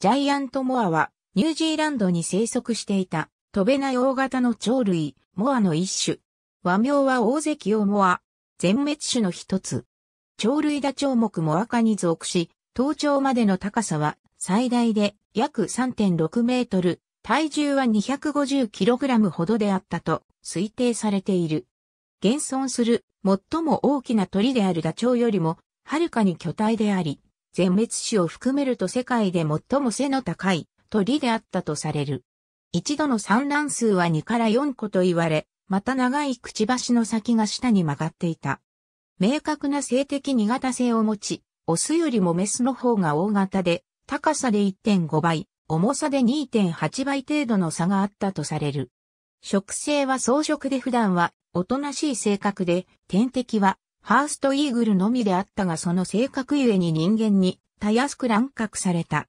ジャイアントモアは、ニュージーランドに生息していた、飛べない大型の鳥類、モアの一種。和名は大関オモア、全滅種の一つ。鳥類打鳥目モア科に属し、頭頂までの高さは最大で約3.6メートル、体重は2 5 0ラムほどであったと推定されている。現存する最も大きな鳥であるダチョウよりも、はるかに巨体であり、全滅種を含めると世界で最も背の高い鳥であったとされる。一度の産卵数は2から4個と言われ、また長いくちばしの先が下に曲がっていた。明確な性的苦型性を持ち、オスよりもメスの方が大型で、高さで1.5倍、重さで2.8倍程度の差があったとされる。食性は草食で普段はおとなしい性格で、天敵はファーストイーグルのみであったがその性格ゆえに人間にたやすく乱獲された。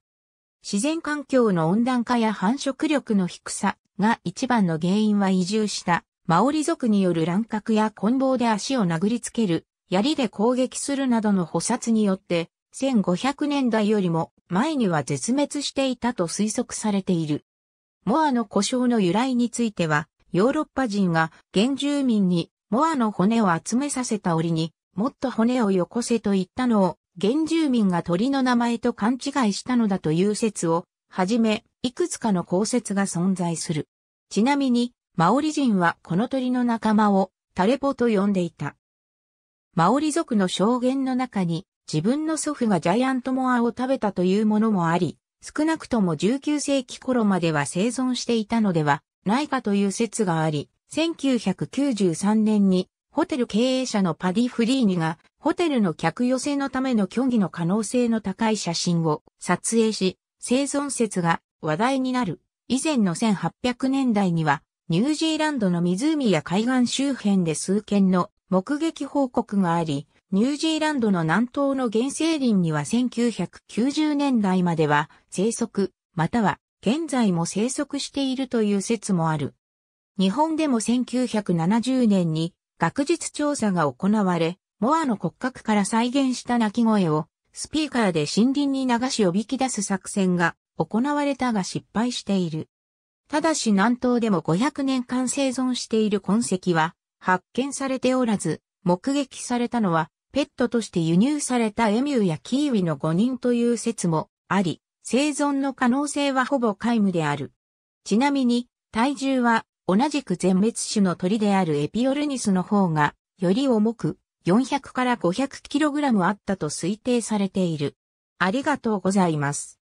自然環境の温暖化や繁殖力の低さが一番の原因は移住したマオリ族による乱獲や棍棒で足を殴りつける、槍で攻撃するなどの捕殺によって1500年代よりも前には絶滅していたと推測されている。モアの故障の由来については、ヨーロッパ人が原住民にモアの骨を集めさせた折に、もっと骨をよこせと言ったのを、原住民が鳥の名前と勘違いしたのだという説を、はじめ、いくつかの公説が存在する。ちなみに、マオリ人はこの鳥の仲間を、タレポと呼んでいた。マオリ族の証言の中に、自分の祖父がジャイアントモアを食べたというものもあり、少なくとも19世紀頃までは生存していたのではないかという説があり、1993年にホテル経営者のパディ・フリーニがホテルの客寄せのための虚偽の可能性の高い写真を撮影し、生存説が話題になる。以前の1800年代にはニュージーランドの湖や海岸周辺で数件の目撃報告があり、ニュージーランドの南東の原生林には1990年代までは生息、または現在も生息しているという説もある。日本でも1970年に学術調査が行われ、モアの骨格から再現した鳴き声をスピーカーで森林に流しおびき出す作戦が行われたが失敗している。ただし南東でも500年間生存している痕跡は発見されておらず、目撃されたのはペットとして輸入されたエミューやキーウィの5人という説もあり、生存の可能性はほぼ皆無である。ちなみに体重は同じく全滅種の鳥であるエピオルニスの方が、より重く、400から 500kg あったと推定されている。ありがとうございます。